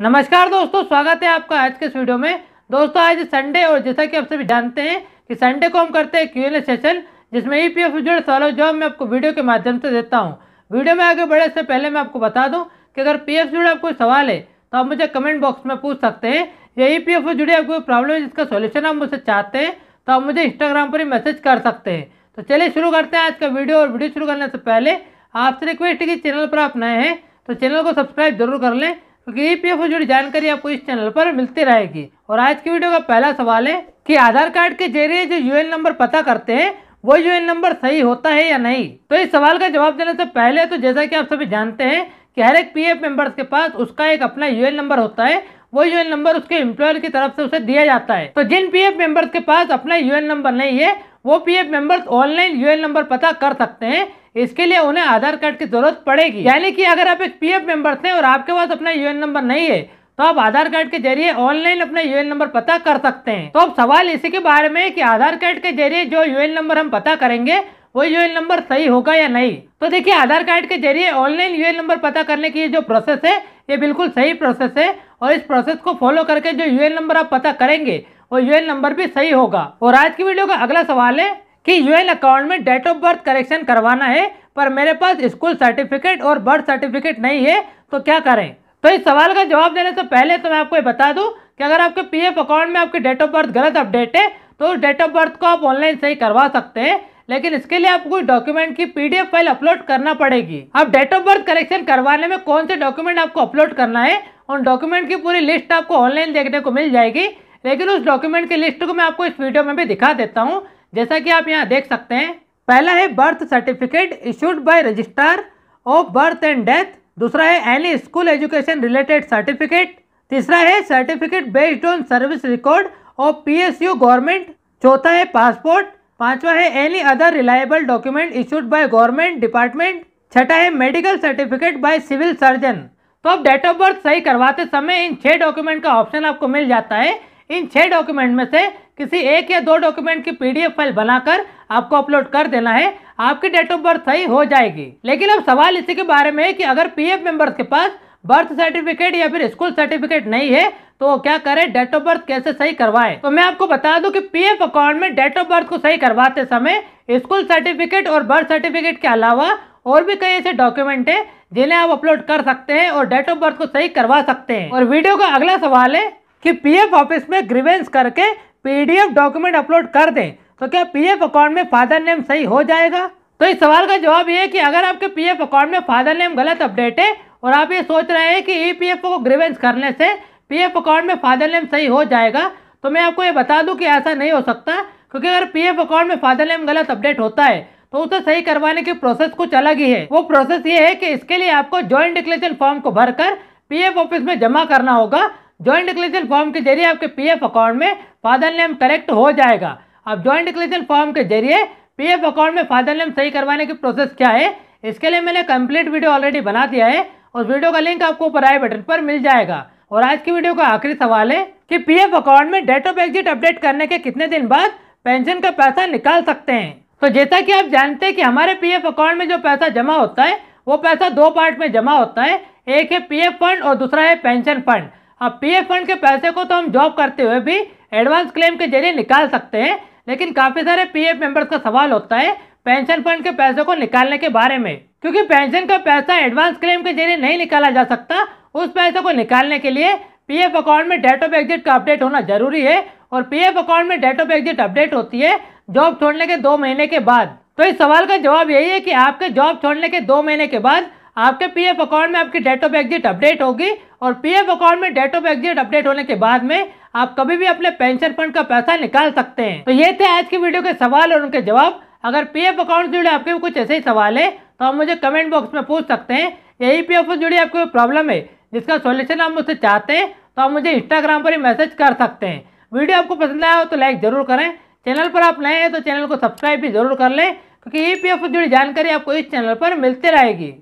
नमस्कार दोस्तों स्वागत है आपका आज के इस वीडियो में दोस्तों आज संडे और जैसा कि आप सभी जानते हैं कि संडे को हम करते हैं क्यू ए सेशन जिसमें ई पी एफ से जुड़े सवालों जवाब मैं आपको वीडियो के माध्यम से देता हूँ वीडियो में आगे बढ़े से पहले मैं आपको बता दूँ कि अगर पी एफ से जुड़े आपको सवाल है तो आप मुझे कमेंट बॉक्स में पूछ सकते हैं या ई पी एफ से जुड़े आपको प्रॉब्लम है जिसका सोल्यूशन आप मुझसे चाहते हैं तो आप मुझे इंस्टाग्राम पर ही मैसेज कर सकते हैं तो चलिए शुरू करते हैं आज का वीडियो और वीडियो शुरू करने से पहले आपसे रिक्वेस्ट है कि चैनल पर आप नए हैं तो चैनल को सब्सक्राइब जरूर कर लें क्योंकि तो ई पी से जुड़ी जानकारी आपको इस चैनल पर मिलती रहेगी और आज की वीडियो का पहला सवाल है कि आधार कार्ड के जरिए जो यूएन नंबर पता करते हैं वो यू नंबर सही होता है या नहीं तो इस सवाल का जवाब देने से पहले तो जैसा कि आप सभी जानते हैं कि हर एक पी एफ के पास उसका एक अपना यू नंबर होता है वो यूएन नंबर उसके एम्प्लॉयर की तरफ से उसे दिया जाता है तो जिन पी एफ के पास अपना यूएन नंबर नहीं है वो P F online UAN number पता कर सकते हैं इसके लिए उन्हें आधार कार्ड की जरूरत पड़ेगी यानी कि अगर आप एक एफ मेंबर हैं और आपके पास अपना यूएन नंबर नहीं है तो आप आधार कार्ड के जरिए ऑनलाइन अपना यूएन नंबर पता कर सकते हैं तो अब सवाल इसी के बारे में कि आधार कार्ड के जरिए जो यूएन नंबर हम पता करेंगे वो यू नंबर सही होगा या नहीं तो देखिए आधार कार्ड के जरिए ऑनलाइन यू नंबर पता करने की जो प्रोसेस है ये बिल्कुल सही प्रोसेस है और इस प्रोसेस को फॉलो करके जो यू नंबर आप पता करेंगे वो यू नंबर भी सही होगा और आज की वीडियो का अगला सवाल है कि यू अकाउंट में डेट ऑफ बर्थ करेक्शन करवाना है पर मेरे पास स्कूल सर्टिफिकेट और बर्थ सर्टिफिकेट नहीं है तो क्या करें तो इस सवाल का जवाब देने से पहले तो मैं आपको ये बता दूं कि अगर आपके पीएफ अकाउंट में आपकी डेट ऑफ बर्थ गलत अपडेट है तो उस डेट ऑफ बर्थ को आप ऑनलाइन सही करवा सकते हैं लेकिन इसके लिए आपको डॉक्यूमेंट की पीडीएफ फाइल अपलोड करना पड़ेगी अब डेट ऑफ बर्थ करेक्शन करवाने में कौन से डॉक्यूमेंट आपको अपलोड करना है उन डॉक्यूमेंट की पूरी लिस्ट आपको ऑनलाइन देखने को मिल जाएगी लेकिन उस डॉक्यूमेंट की लिस्ट को मैं आपको इस वीडियो में भी दिखा देता हूँ जैसा कि आप यहाँ देख सकते हैं पहला है birth certificate issued by registrar of birth and death दूसरा है any school education related certificate तीसरा है certificate based on service record of PSU government चौथा है पासपोर्ट पांचवा है any other reliable document issued by government department छठा है medical certificate by civil surgeon तो आप डेट ऑफ बर्थ सही करवाते समय इन छह डॉक्यूमेंट का ऑप्शन आपको मिल जाता है इन छह डॉक्यूमेंट में से किसी एक या दो डॉक्यूमेंट की पीडीएफ फाइल बनाकर आपको अपलोड कर देना है आपकी डेट ऑफ बर्थ सही हो जाएगी लेकिन अब सवाल इसी के बारे में है कि अगर पीएफ मेंबर्स के पास बर्थ सर्टिफिकेट या फिर स्कूल सर्टिफिकेट नहीं है तो क्या करें डेट ऑफ बर्थ कैसे सही करवाएं तो मैं आपको बता दूं कि पीएफ अकाउंट में डेट ऑफ बर्थ को सही करवाते समय स्कूल सर्टिफिकेट और बर्थ सर्टिफिकेट के अलावा और भी कई ऐसे डॉक्यूमेंट है जिन्हें आप अपलोड कर सकते हैं और डेट ऑफ बर्थ को सही करवा सकते हैं और वीडियो का अगला सवाल है कि पीएफ ऑफिस में ग्रीवेंस करके पीडीएफ डॉक्यूमेंट अपलोड कर दें तो क्या पीएफ अकाउंट में फादर नेम सही हो जाएगा तो इस सवाल का जवाब ये है कि अगर आपके पीएफ अकाउंट में फादर नेम गलत अपडेट है और आप ये सोच रहे हैं कि ई पी एफ को ग्रीवेंस करने से पी एफ अकाउंट में फादर नेम सही हो जाएगा तो मैं आपको ये बता दूं कि ऐसा नहीं हो सकता क्योंकि अगर पी एफ अकाउंट में फादर नेम गलत अपडेट होता है तो उसे सही करवाने की प्रोसेस कुछ अलग ही है वो प्रोसेस ये है कि इसके लिए आपको ज्वाइंट डिक्लेरेशन फॉर्म को भरकर पीएफ ऑफिस में जमा करना होगा ज्वाइंट डिक्लेरेशन फॉर्म के जरिए आपके एफ अकाउंट में फादर नेम करेक्ट हो जाएगा अब ज्वाइंट डिक्लेरेशन फॉर्म के जरिए एफ अकाउंट में फादर नेम सही करवाने की प्रोसेस क्या है इसके लिए मैंने कंप्लीट वीडियो ऑलरेडी बना दिया है और वीडियो का लिंक आपको ऊपर आए बटन पर मिल जाएगा और आज की वीडियो का आखिरी सवाल है कि पीएफ अकाउंट में डेट ऑफ एग्जिट अपडेट करने के कितने दिन बाद पेंशन का पैसा निकाल सकते हैं तो जैसा कि आप जानते हैं कि हमारे पीएफ अकाउंट में जो पैसा जमा होता है वो पैसा दो पार्ट में जमा होता है एक है पीएफ फंड और दूसरा है पेंशन फंड अब पीएफ फंड के पैसे को तो हम जॉब करते हुए भी एडवांस क्लेम के जरिए निकाल सकते हैं लेकिन काफ़ी सारे पी एफ का सवाल होता है पेंशन फंड के पैसे को निकालने के बारे में क्योंकि पेंशन का पैसा एडवांस क्लेम के जरिए नहीं निकाला जा सकता उस पैसे को निकालने के लिए पीएफ अकाउंट में डेट ऑफ एग्जिट का अपडेट होना जरूरी है और पीएफ अकाउंट में डेट ऑफ एग्जिट अपडेट होती है जॉब छोड़ने के दो महीने के बाद तो इस सवाल का जवाब यही है कि आपके जॉब छोड़ने के दो महीने के बाद आपके पीएफ अकाउंट में आपकी डेट ऑफ एग्जिट अपडेट होगी और पीएफ अकाउंट में डेट ऑफ एग्जिट अपडेट होने के बाद में आप कभी भी अपने पेंशन फंड का पैसा निकाल सकते हैं तो ये थे आज की वीडियो के सवाल और उनके जवाब अगर पीएफ अकाउंट से जुड़े आपके भी कुछ ऐसे ही सवाल है तो आप मुझे कमेंट बॉक्स में पूछ सकते हैं या ई पी जुड़ी आपको प्रॉब्लम है जिसका सोल्यूशन आप मुझसे चाहते हैं तो आप मुझे इंस्टाग्राम पर ही मैसेज कर सकते हैं वीडियो आपको पसंद आया हो तो लाइक ज़रूर करें चैनल पर आप नए हैं तो चैनल को सब्सक्राइब भी ज़रूर कर लें क्योंकि ई पी जुड़ी जानकारी आपको इस चैनल पर मिलती रहेगी